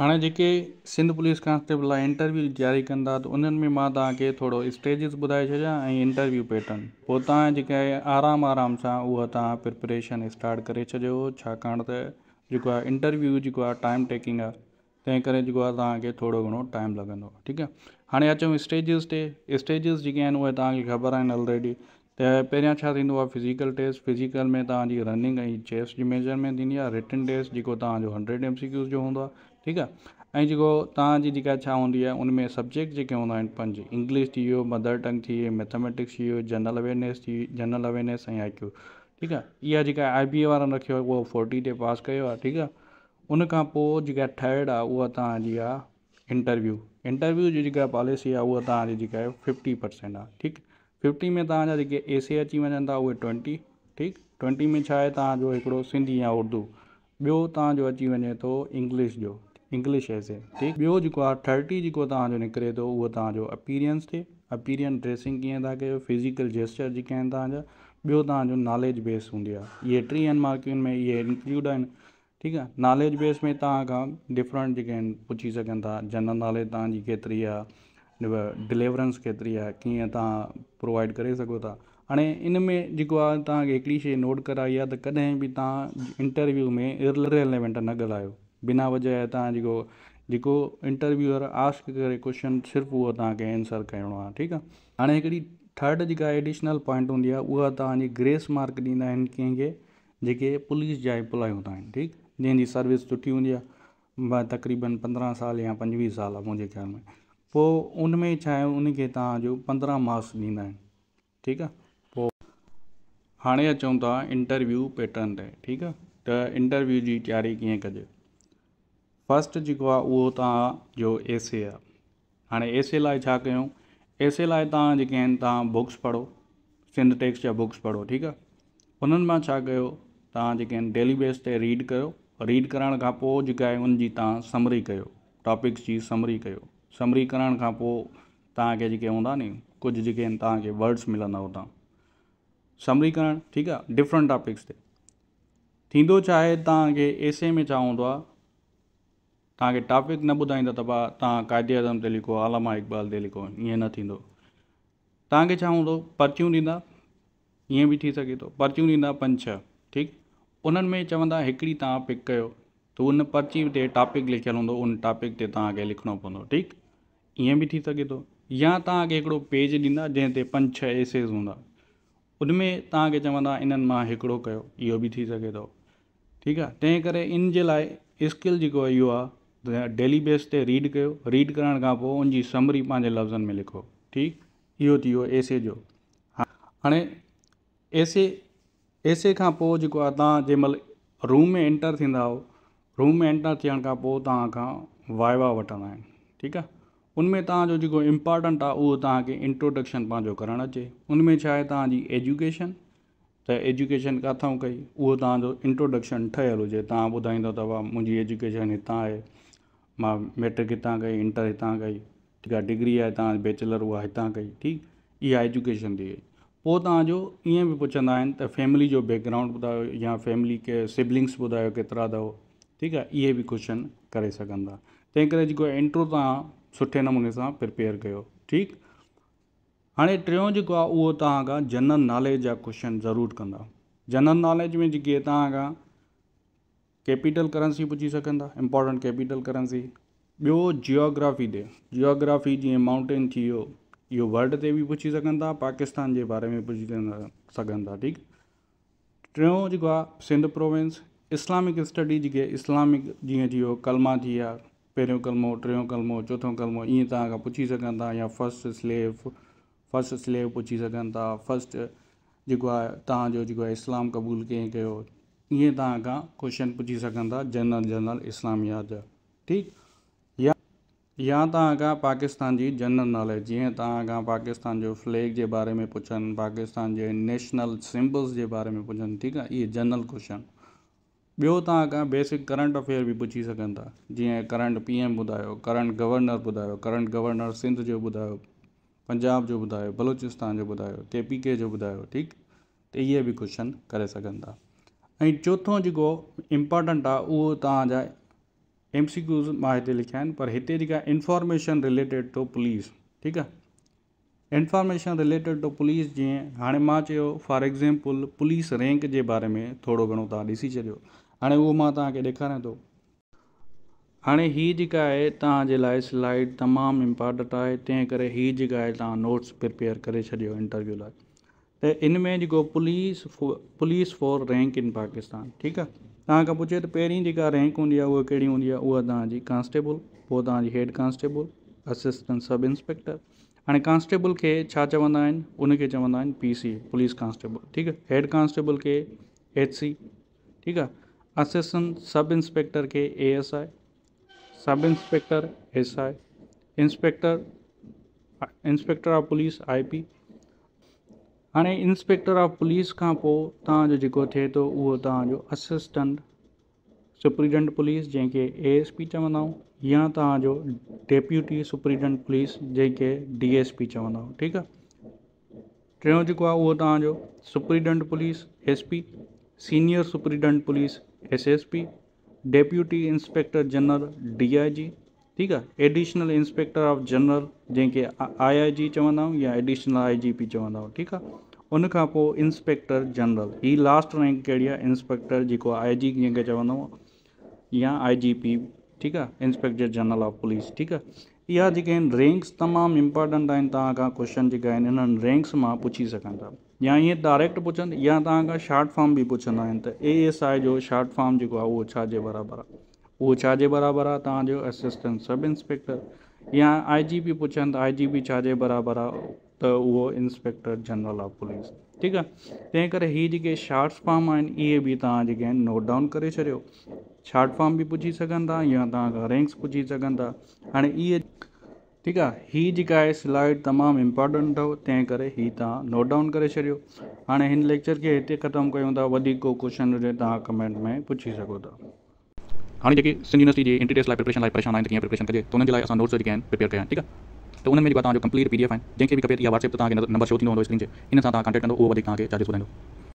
हाणे जेके Sindh police constable आहे इंटरव्यू जारी कंदा त उन्हनि में मां तव्हांखे थोरो स्टेजिस ॿुधाए छॾियां ऐं इंटरव्यू पैटर्न पोइ तव्हां जेके आहे आरामु आराम सां उहा तव्हां प्रिपरेशन स्टार्ट करे छॾियो छाकाणि त जेको आहे इंटरव्यू जेको आहे टाइम टेकिंग आहे तंहिं करे जेको आहे तव्हांखे थोरो घणो टाइम लॻंदो ठीकु आहे हाणे अचूं स्टेजिस ते स्टेजिस जेके आहिनि उहे तव्हांखे ख़बर आहिनि ऑलरेडी त पहिरियां छा थींदो आहे फिज़िकल टेस्ट फिज़िकल में तव्हांजी रनिंग ऐं चेस्ट जी मेजरमेंट थींदी आहे रिटन टेस्ट जेको तव्हांजो हंड्रेड एम सी क्यू जो हूंदो आहे ठीकु आहे ऐं जेको तव्हांजी जेका छा हूंदी आहे उनमें सब्जेक्ट जेके हूंदा आहिनि पंज इंग्लिश थी वियो मदर टंग थी वियो मैथमेटिक्स थी वियो जनरल अवेयरनेस थी वई जनरल अवेयरनेस ऐं आई क्यू ठीकु आहे इहा जेका आई बी ए वारनि रखियो आहे उहो फोर्टी ते पास कयो आहे ठीकु आहे उनखां पोइ जेका थर्ड आहे उहा तव्हांजी आहे इंटरव्यू इंटरव्यू जी जेका पॉलिसी आहे उहा तव्हांजी जेका आहे फिफ्टी परसेंट आहे ठीकु फिफ्टी में तव्हांजा जेके ए सी अची वञनि था उहे ट्वैंटी ठीकु ट्वैंटी में छा आहे तव्हांजो हिकिड़ो सिंधी या उर्दू ॿियो तव्हांजो अची वञे थो इंग्लिश जो इंग्लिश एसे ठीकु ॿियो जेको आहे थर्टी जेको तव्हांजो निकिरे थो उहो तव्हांजो अपीरियंस थिए अपीरियंस ड्रेसिंग कीअं था कयो फिज़िकल जेस्चर जेके आहिनि तव्हांजा ॿियो तव्हांजो नॉलेज बेस हूंदी आहे इहे टीहनि में इहे इंक्लूड आहिनि ठीकु आहे नॉलेज बेस में तव्हां खां डिफरंट जेके आहिनि पुछी सघनि था जनरल नॉलेज तव्हांजी केतिरी आहे डिलेवरेंस केतिरी आहे कीअं तव्हां प्रोवाइड करे सघो था हाणे इन में जेको आहे तव्हांखे हिकिड़ी शइ नोट कराई आहे त कॾहिं बि तव्हां इंटरव्यू में रिलेवेंट न ॻाल्हायो बिना वजह तव्हां जेको जेको इंटरव्यूअर आस्क करे क्वेश्चन सिर्फ़ु उहो तव्हांखे एंसर करिणो आहे ठीकु आहे हाणे हिकिड़ी थर्ड जेका एडिशनल पॉइंट हूंदी आहे उहा तव्हांजी ग्रेस मार्क ॾींदा आहिनि कंहिंखे जेके पुलिस जा इम्प्लायूं था ठीकु जंहिंजी सर्विस सुठी हूंदी आहे तकरीबन पंद्रहं साल या पंजुवीह साल आहे मुंहिंजे ख़्याल में पोइ उन में छा आहे उन खे तव्हांजो पंद्रहं मार्क्स ॾींदा आहिनि ठीकु आहे पोइ हाणे अचूं था इंटरव्यू पैटर्न ते ठीकु आहे त इंटरव्यू जी तयारी कीअं कजे फस्ट जेको आहे उहो तव्हांजो एसे आहे हाणे एसे लाइ छा कयूं एसे लाइ तव्हां जेके आहिनि तव्हां बुक्स पढ़ो सिंध टेक्स जा बुक्स पढ़ो ठीकु आहे उन्हनि मां छा कयो तव्हां जेके आहिनि डेली बेस ते रीड कयो रीड करण खां पोइ जेका आहे उन जी तव्हां समरी कयो टॉपिक्स जी समरी कयो समरी करण खां पोइ तव्हांखे जेके हूंदा नी कुझु जेके आहिनि तव्हांखे वर्ड्स मिलंदा हुतां समरी करण ठीकु आहे डिफरेंट टॉपिक्स ते थींदो छा आहे तव्हांखे एसे में छा हूंदो आहे तव्हांखे टॉपिक न ॿुधाईंदा त भाउ तव्हां क़ाइदे आज़म ते लिखो आलामा इक़बाल ते लिखो ईअं न थींदो तव्हांखे छा हूंदो पर्चियूं ॾींदा ईअं बि थी सघे थो पर्चियूं ॾींदा पंज छह ठीकु उन्हनि में चवंदा हिकिड़ी तव्हां पिक कयो त उन पर्ची ते टॉपिक लिखियलु हूंदो उन टॉपिक ते तव्हांखे लिखणो पवंदो ठीकु ईअं बि थी सघे थो या तव्हांखे हिकिड़ो पेज ॾींदा जंहिं ते पंज छह एसेस हूंदा उनमें तव्हांखे चवंदा इन्हनि मां हिकिड़ो कयो इहो बि थी सघे थो ठीकु आहे तंहिं करे इन जे लाइ स्किल जेको इहो आहे डेली बेस ते रीड कयो रीड करण खां पोइ समरी पंहिंजे लफ़्ज़नि में लिखो ठीकु इहो थी वियो एसे जो हाणे एसे एसे खां पोइ जेको आहे तव्हां जंहिं महिल रूम में एंटर थींदा रूम में एंटर थियण खां पोइ तव्हांखां वायवा वठंदा आहिनि ठीकु आहे उनमें तव्हांजो जेको इम्पोटेंट आहे उहो तव्हांखे इंट्रोडक्शन पंहिंजो करणु अचे उनमें छा आहे तव्हांजी एजुकेशन त एजुकेशन किथां कई उहो तव्हांजो इंट्रोडक्शन ठहियलु हुजे तव्हां ॿुधाईंदो अथव मुंहिंजी एजुकेशन हितां आहे मां मेट्रिक हितां कई इंटर हितां कई ठीकु आहे डिग्री आहे तव्हां बैचलर उहा हितां कई ठीकु इहा एजुकेशन थी वई पोइ तव्हांजो ईअं बि पुछंदा आहिनि त फैमिली जो बैकग्राउंड ॿुधायो या फैमिली के सिबलिंग्स ॿुधायो केतिरा अथव ठीकु आहे इहे बि क्वेशन करे सघंदा तंहिं करे जेको इंट्रो तव्हां सुठे नमूने सां प्रिपेयर कयो ठीकु हाणे टियों जेको आहे उहो तव्हां खां जनरल नॉलेज जा क्वेशन ज़रूरु कंदा जनरल नॉलेज में जेके खां कैपिटल करंसी पुछी सघंदा इंपॉर्टेंट कैपिटल करंसी ॿियो जियोग्राफी ते जियोग्राफी जीअं माउंटेन थी वियो इहो वर्ल्ड ते बि पुछी सघंदा पाकिस्तान जे बारे में पुछी सघंदा ठीकु टियों जेको आहे सिंध प्रोविंस इस्लामिक स्टडी जेके इस्लामिक जीअं थी वियो कलमा थी विया पहिरियों कलमो टियों कलमो चोथों कलमो ईअं तव्हां खां पुछी सघंदा या फर्स्ट स्लेव फस्ट स्लेव पुछी सघनि था फर्स्ट जेको आहे तव्हांजो जेको आहे इस्लाम क़बूलु कंहिं कयो ईअं तव्हां खां कोश्शन पुछी सघनि था जनरल जनरल इस्लामिया जा ठीकु या तव्हां खां पाकिस्तान जी जनरल नॉलेज जीअं तव्हां खां पाकिस्तान जो फ्लैग जे बारे में पुछनि पाकिस्तान जे नेशनल सिम्बल्स जे बारे में पुछनि ठीकु आहे इहे जनरल ॿियो तव्हां खां बेसिक करंट अफेयर बि पुछी सघनि था जीअं करंट पी एम ॿुधायो करंट गवर्नर ॿुधायो करंट गवर्नर सिंध जो ॿुधायो पंजाब जो ॿुधायो बलोचिस्तान जो ॿुधायो के पी के जो ॿुधायो ठीकु त इहे बि कुझु करे सघनि था ऐं चोथों जेको इम्पोर्टेंट आहे उहो तव्हांजा एम सी क्यूस मां हिते लिखिया आहिनि पर हिते जेका इंफॉर्मेशन रिलेटेड टू पुलिस ठीकु आहे इंफॉर्मेशन रिलेटेड टू पुलिस जीअं हाणे मां चयो फॉर एक्ज़ाम्पल पुलिस रैंक जे बारे में थोरो घणो तव्हां ॾिसी छॾियो हाणे उहो मां तव्हांखे ॾेखारियां थो हाणे हीअ जेका आहे तव्हांजे लाइ स्लाइड तमामु इम्पोटेंट आहे तंहिं करे हीअ जेका आहे तव्हां नोट्स प्रिपेयर करे छॾियो इंटरव्यू लाइ त इन में जेको पुलिस फो police for rank in Pakistan ठीकु आहे तव्हां खां पुछे त पहिरीं जेका रैंक हूंदी आहे उहा कहिड़ी हूंदी आहे उहा तव्हांजी कॉन्स्टेबल पोइ तव्हांजी head constable assistant sub inspector हाणे कॉन्स्टेबल खे छा चवंदा आहिनि उनखे चवंदा आहिनि पी सी पुलिस कॉन्स्टेबल ठीकु आहे हेड कॉन्स्टेबल खे एच सी ठीकु आहे असिस्टेंट सब इंस्पेक्टर के S I sub inspector S I inspector inspector of police I P हाणे इंस्पेक्टर ऑफ पुलिस खां पोइ तव्हांजो जेको थिए थो उहो तव्हांजो असिस्टेंट सुप्रीडंट पुलिस जंहिंखे ए एस पी चवंदाऊं या तव्हांजो डेप्यूटी सुपरिंडेंट पुलिस जंहिंखे डी एस पी चवंदा आहियूं ठीकु आहे टियों जेको आहे उहो तव्हांजो police S P senior superintendent police SSP deputy inspector general DIG ঠিক আছে অ্যাডিশনাল ইন্সপেক্টর অফ জেনারেল জেনকে AIG চওয়না বা অ্যাডিশনাল AIGP চওয়না ঠিক আছে অন কা পো ইন্সপেক্টর জেনারেল হি লাস্ট র্যাঙ্ক কেড়িয়া ইন্সপেক্টর জি কো AIG জেনকে চওয়না বা AIGP ঠিক আছে ইন্সপেক্টর জেনারেল অফ পুলিশ ঠিক আছে ইয়া জি র্যাঙ্কস तमाम ইম্পর্টেন্ট আইন তা কা কোশ্চেন জি গইন ইন র্যাঙ্কস মা পুচি সকেন দা या इहे डायरेक्ट पुछनि या तव्हां खां शार्ट फॉर्म बि पुछंदा आहिनि त ए एस आई जो शार्ट फॉर्म जेको आहे उहो छाजे बराबरि आहे उहो छाजे बराबरि आहे तव्हांजो असिस्टेंट सब इंस्पेक्टर या आई जी बि पुछनि त आई जी बि छाजे बराबरि आहे त उहो इंस्पेक्टर जनरल ऑफ पुलिस ठीकु आहे तंहिं करे हीअ जेके शार्ट्स फॉर्म आहिनि इहे बि तव्हां जेके आहिनि नोट डाउन करे छॾियो शार्ट फॉर्म बि पुछी सघंदा या तव्हां खां रैंक्स पुॼी सघंदा हाणे इहे ठीक है हीअ जी आहे स्लाइड तमाम इंपॉर्टेंट अथव तंहिं करे हीअ तव्हां नोट डाउन करे छॾियो हाणे हिन लेक्चर खे हिते ख़तमु कयूं था वधीक को क्वेश्चन हुजे कमेंट में पुछी सघो था हाणे जेके सिंध यूनिवर्सिटी जे एंट्री टेस्ट प्रिपरेशन परेशान आहिनि त कीअं प्रिपरेशन कजे त हुननि जे नोट्स जेके आहिनि प्रिपेयर कया ठीक है तो त उन तुम्हारा कंप्लीट पी डी एफ आहिनि जंहिंखे बि या व्हाट्सअप तक नंबर शो थींदो स्क्रीन ते हिन सां तव्हां कॉन्टेक्ट वो तक वधीक तव्हांखे चार्जेस ॿुधाईंदो